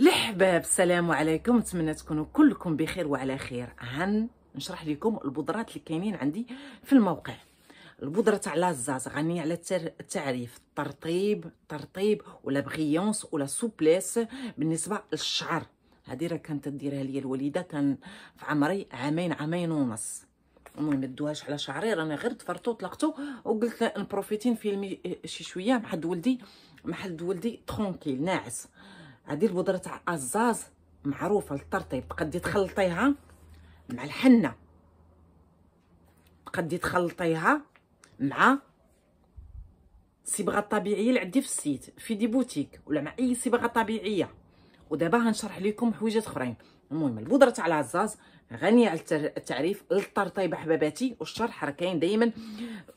لحباب السلام عليكم نتمنى تكونوا كلكم بخير وعلى خير هن نشرح لكم البودرات اللي كاينين عندي في الموقع البودرة تاع لازاز غنية على التعريف الترطيب ترطيب ولا بغيونس ولا سوبليس بالنسبة للشعر هذه راه كانت ديرها لي الوالدة كان في عمري عامين عامين ونص المهم مدوهاش على شعري رانا غير تفرطو طلقتو وقلت نبروفيتي نفيلمي شي شويه مع حد ولدي مع حد ولدي ترونكيل ناعس هذه البودره تاع الزاز معروفه للترطيب تقدي تخلطيها مع الحنه تقدي تخلطيها مع صبغه طبيعيه اللي عندي في السيت في دي بوتيك ولا مع اي صبغه طبيعيه ودابا غنشرح لكم حويجات اخرين المهم البودره تاع العزاز غنيه على التعريف للترطيب احباباتي والشرح راه كاين دائما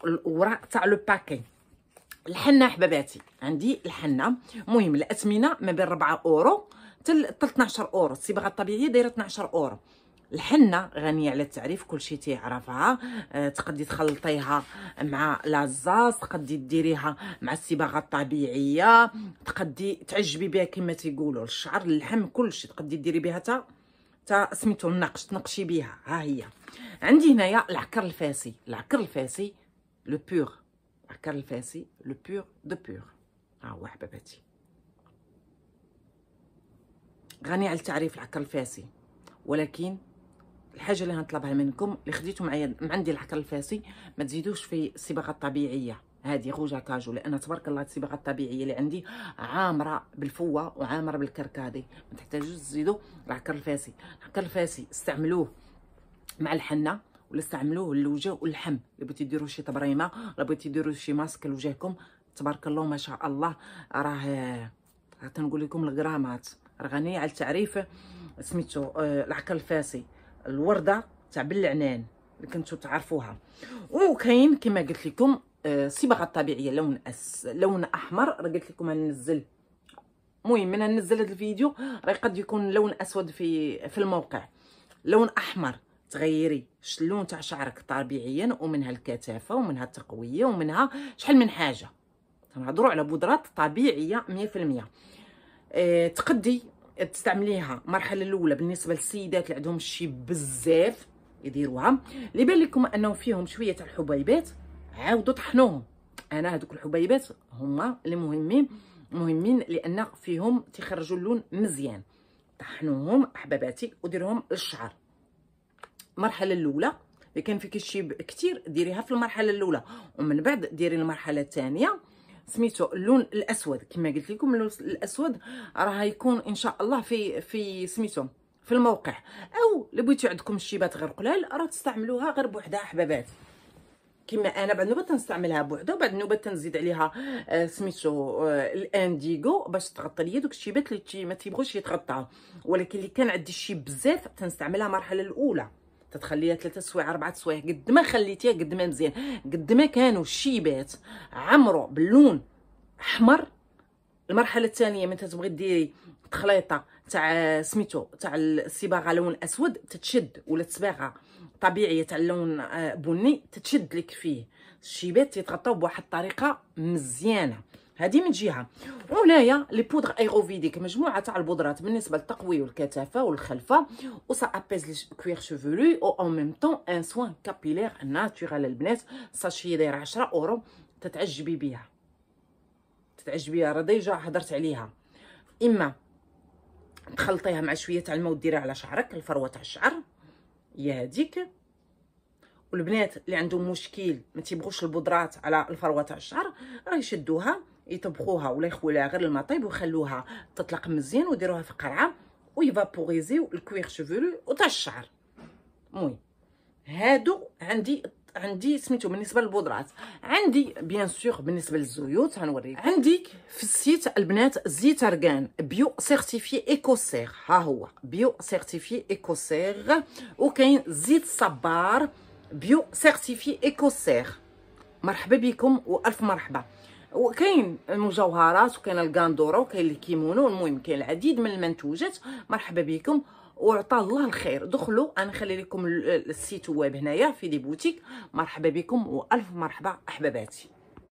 الوراق تاع لو باكي الحنه حباباتي عندي الحنه مهم الاثمنه ما بين 4 اورو حتى 12 اورو الصبغه الطبيعيه دايره 12 اورو الحنه غنيه على التعريف كلشي تيعرفها أه تقدي تخلطيها مع لازاز تقدي ديريها مع الصباغه الطبيعيه تقدي تعجبي بها كما تيقولوا الشعر اللحم كلشي تقدي ديري بها تا تا سميتو النقش تنقشي بها ها هي عندي هنايا العكر الفاسي العكر الفاسي لو بور عكر الفاسي لو بور دو بور ها هو حباباتي غني على التعريف العكر الفاسي ولكن الحاجه اللي غنطلبها منكم اللي خديتو معايا عندي العكر الفاسي ما تزيدوش في الصباغه الطبيعيه هذه غوجا كاجو لان تبارك الله الصباغه الطبيعيه اللي عندي عامره بالفوه وعامره بالكركادي ما تحتاجوش تزيدوا العكر الفاسي العكر الفاسي استعملوه مع الحنه ولا استعملوه للوجه واللحم الا بغيتي ديروا شي تبريمه الا بغيتي ديروا شي ماسك لوجهكم تبارك الله ما شاء الله راه تنقول لكم الغرامات راه غنيه على التعريف سميتو آه، العكر الفاسي الورده تاع بالعنان اللي كنتو تعرفوها وكاين كما قلت لكم آه، الصبغه الطبيعيه لون أس لون احمر راه قلت لكم ننزل المهم من ننزل هذا الفيديو راه قد يكون لون اسود في في الموقع لون احمر تغيري شلون تاع شعرك طبيعيا ومنها الكثافه ومنها التقويه ومنها شحال من حاجه تنهضروا على بودرات طبيعيه 100% اه تقدي تستعمليها المرحله الاولى بالنسبه للسيدات اللي عندهم شي بزاف يديروها اللي بان لكم انه فيهم شويه تاع الحبيبات عاودوا طحنوهم انا هذوك الحبيبات هما اللي مهمين مهمين لان فيهم تخرجوا اللون مزيان طحنوهم احباباتي وديرهم للشعر المرحله الاولى اللي كان فيك شي كثير ديريها في المرحله الاولى ومن بعد ديري المرحله الثانيه سميتو اللون الاسود كما قلت لكم اللون الاسود راه يكون ان شاء الله في في سميتو في الموقع او اللي بغيتو عندكم الشيبات غير قلال راه تستعملوها غير بوحدها حبابات كما انا بعد نوبه تنستعملها بوحدها وبعد نوبه تنزيد عليها آه، سميتو آه، الانديغو باش تغطي ليا دوك الشيبات اللي ما تيبغوش يتغطاو ولكن اللي كان عندي الشيب بزاف تنستعملها المرحله الاولى تتخليها ثلاثة سوايع أربعة سوايع قد ما خليتيها قد ما مزيان قد ما كانوا الشيبات عمرو باللون أحمر المرحلة الثانية من تتبغي ديري تخليطة تاع سميتو تاع الصباغة لون أسود تتشد ولا تصباغة طبيعية تاع اللون آه، بني تتشد لك فيه الشيبات تيتغطاو بواحد الطريقة مزيانة هذه من جهه وهنايا لي بودغ ايروفيديك مجموعه تاع البودرات بالنسبه للتقوي والكثافه والخلفه وسا ابيز لي كوير شوفولي او اون ميم طون ان سوان كابيلير ناتورال البنات ساشي داير 10 اورو تتعجبي بها تتعجبي راه ديجا هضرت عليها اما تخلطيها مع شويه تاع الماء وديريها على شعرك الفروه تاع الشعر يا هذيك والبنات اللي عندهم مشكل ما تيبغوش البودرات على الفروه تاع الشعر راه يشدوها يطبخوها ولا يخولها غير المطيب وخلوها تطلق مزيان وديروها في قرعه ويفابوريزيو الكوير شوفولو وتاع الشعر المهم هادو عندي عندي سميتو بالنسبه للبودرات عندي بيان سور بالنسبه للزيوت غنوريك عندي في السيت البنات زيت ارغان بيو سيرتيفي سيغ ها هو بيو سيرتيفي ايكوسيغ وكاين زيت صبار بيو سيرتيفي سيغ مرحبا بكم والف مرحبا وكاين المجوهرات وكاين الكاندوره وكاين الكيمونو المهم كاين العديد من المنتوجات مرحبا بكم وعطى الله الخير دخلوا انا نخلي لكم السيت ويب هنايا في دي بوتيك مرحبا بكم والف مرحبا احباباتي